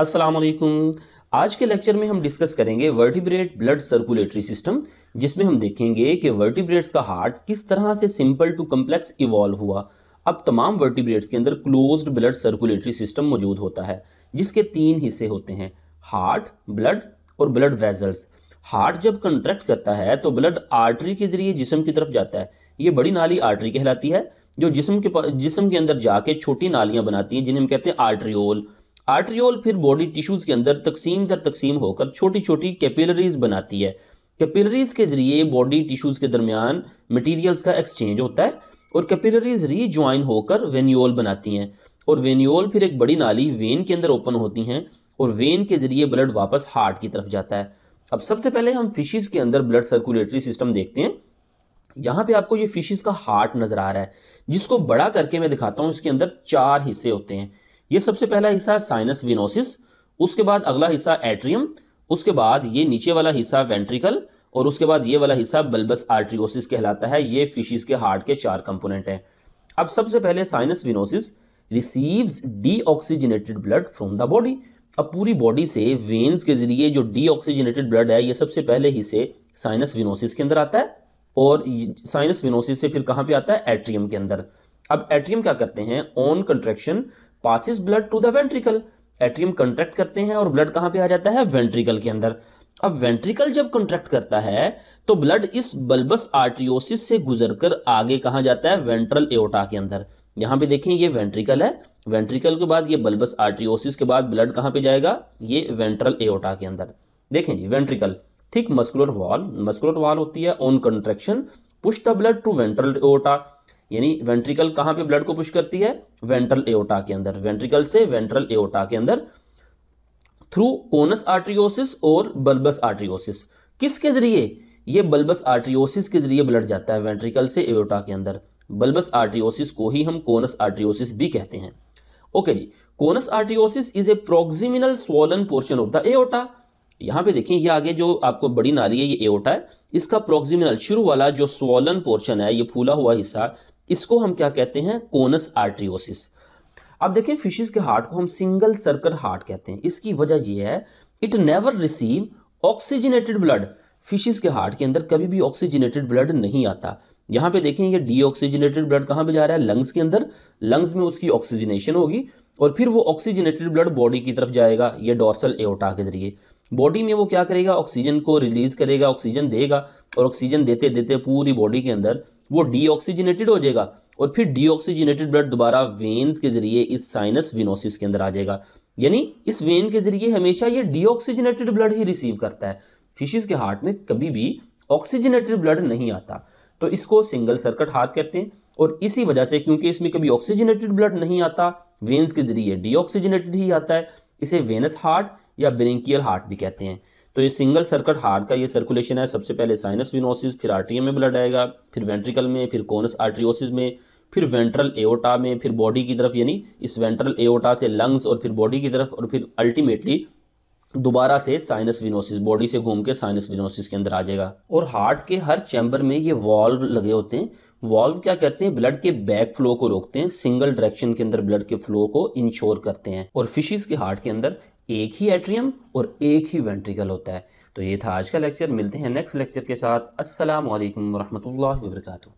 अस्सलाम वालेकुम आज के लेक्चर में हम डिस्कस करेंगे वर्टिब्रेट ब्लड सर्कुलेटरी सिस्टम जिसमें हम देखेंगे कि वर्टिब्रेट्स का हार्ट किस तरह से सिंपल टू कम्प्लेक्स इवॉल्व हुआ अब तमाम वर्टिब्रेट्स के अंदर क्लोज्ड ब्लड सर्कुलेटरी सिस्टम मौजूद होता है जिसके तीन हिस्से होते हैं हार्ट ब्लड और ब्लड वेजल्स हार्ट जब कंट्रैक्ट करता है तो ब्लड आर्टरी के जरिए जिसम की तरफ जाता है ये बड़ी नाली आर्टरी कहलाती है जो जिसम के जिसम के अंदर जाके छोटी नालियाँ बनाती हैं जिन्हें हम कहते हैं आर्ट्रियोल आर्ट्रियोल फिर बॉडी टिश्यूज़ के अंदर तकसीम दर तकसीम होकर छोटी छोटी कैपिलरीज बनाती है कैपिलरीज के ज़रिए बॉडी टिश्यूज़ के दरमियान मटेरियल्स का एक्सचेंज होता है और कैपिलरीज रीज्वाइन होकर वेन्यूल बनाती हैं और वेन्यूल फिर एक बड़ी नाली वेन के अंदर ओपन होती हैं और वेन के ज़रिए ब्लड वापस हार्ट की तरफ जाता है अब सबसे पहले हम फिशिज के अंदर ब्लड सर्कुलेटरी सिस्टम देखते हैं यहाँ पे आपको ये फिशिज़ का हार्ट नज़र आ रहा है जिसको बड़ा करके मैं दिखाता हूँ इसके अंदर चार हिस्से होते हैं ये सबसे पहला हिस्सा साइनस विनोसिस उसके बाद अगला हिस्सा एट्रियम उसके बाद ये नीचे वाला हिस्सा वेंट्रिकल और उसके बाद ये वाला हिस्सा बल्बस आर्ट्रियोसिस कहलाता है ये फिशिस के हार्ट के चार कंपोनेंट हैं अब सबसे पहले sinus venosus receives deoxygenated blood from the body अब पूरी बॉडी से वेन्स के जरिए जो डीऑक्सीजनेटेड ब्लड है ये सबसे पहले हिस्से साइनस विनोसिस के अंदर आता है और साइनस विनोसिस से फिर कहाँ पे आता है एट्रियम के अंदर अब एट्रियम क्या करते हैं on contraction passes blood to the ventricle atrium contract करते हैं और ब्लड कहाँ पे आ जाता है वेंट्रिकल के अंदर अब वेंट्रिकल जब कंट्रैक्ट करता है तो ब्लड इस बल्बस आर्टियोसिस से गुजरकर आगे कहाँ जाता है वेंट्रल एओटा के अंदर यहाँ पे देखें ये वेंट्रिकल है वेंट्रिकल के बाद ये बल्बस आर्टियोसिस के बाद ब्लड कहाँ पे जाएगा ये वेंट्रल एओटा के अंदर देखें जी ventricle thick muscular wall muscular wall होती है on contraction push the blood to ventral aorta यानी वेंट्रिकल कहाँ पे ब्लड को पुश करती है वेंट्रल एओटा के अंदर वेंट्रिकल से वेंट्रल एओटा के अंदर थ्रू कोनस आर्ट्रियोसिस और बल्बस आर्ट्रियोसिस किसके जरिए ये बल्बस आर्ट्रियोसिस के जरिए ब्लड जाता है वेंट्रिकल से एओटा के अंदर बल्बस आर्ट्रियोसिस को ही हम कोनस आर्ट्रियोसिस भी कहते हैं ओके जी conus arteriosus is a proximal swollen portion of the aorta यहाँ पे देखें ये आगे जो आपको बड़ी नाली है ये एओटा है इसका प्रोक्सिमिनल शुरू वाला जो स्वॉलन पोर्शन है ये फूला हुआ हिस्सा इसको हम क्या कहते हैं कोनस आर्ट्रियोसिस अब देखें फिशेज के हार्ट को हम सिंगल सर्कल हार्ट कहते हैं इसकी वजह यह है it never receive oxygenated blood fishes के हार्ट के अंदर कभी भी ऑक्सीजनेटेड ब्लड नहीं आता यहाँ पे देखें ये डीऑक्सीजनेटेड ब्लड कहाँ पे जा रहा है लंग्स के अंदर लंग्स में उसकी ऑक्सीजनेशन होगी और फिर वो ऑक्सीजनेटेड ब्लड बॉडी की तरफ जाएगा ये डॉर्सल एओटा के जरिए बॉडी में वो क्या करेगा ऑक्सीजन को रिलीज करेगा ऑक्सीजन देगा और ऑक्सीजन देते देते पूरी बॉडी के अंदर वो डीऑक्सीजनेटेड हो जाएगा और फिर डीऑक्सीजनेटेड ब्लड दोबारा वेन्स के जरिए इस साइनस विनोसिस के अंदर आ जाएगा यानी इस वेन के जरिए हमेशा ये डीऑक्सीजनेटेड ब्लड ही रिसीव करता है फिशिज के हार्ट में कभी भी ऑक्सीजनेटेड ब्लड नहीं आता तो इसको सिंगल सर्कट हार्ट कहते हैं और इसी वजह से क्योंकि इसमें कभी ऑक्सीजनेटेड ब्लड नहीं आता वेन्स के जरिए डीऑक्सीजनेटेड ही आता है इसे वेनस हार्ट या ब्रेंकियल हार्ट भी कहते हैं तो ये सिंगल सर्कट हार्ट का ये सर्कुलेशन है सबसे पहले साइनस विनोसिस फिर आर्ट्रियम में ब्लड आएगा फिर वेंट्रिकल में फिर कोनस आर्ट्रियोसिस में फिर वेंट्रल एओटा में फिर बॉडी की तरफ यानी इस वेंट्रल एओटा से लंग्स और फिर बॉडी की तरफ और फिर अल्टीमेटली दोबारा से साइनस विनोसिस बॉडी से घूम के साइनस विनोसिस के अंदर आ जाएगा और हार्ट के हर चैम्बर में ये वॉल्व लगे होते हैं वॉल्व क्या करते हैं ब्लड के बैक फ्लो को रोकते हैं सिंगल डायरेक्शन के अंदर ब्लड के फ्लो को इंश्योर करते हैं और फिशिज के हार्ट के अंदर एक ही एट्रियम और एक ही वेंट्रिकल होता है तो ये था आज का लेक्चर मिलते हैं नेक्स्ट लेक्चर के साथ असल वरहमल वर्का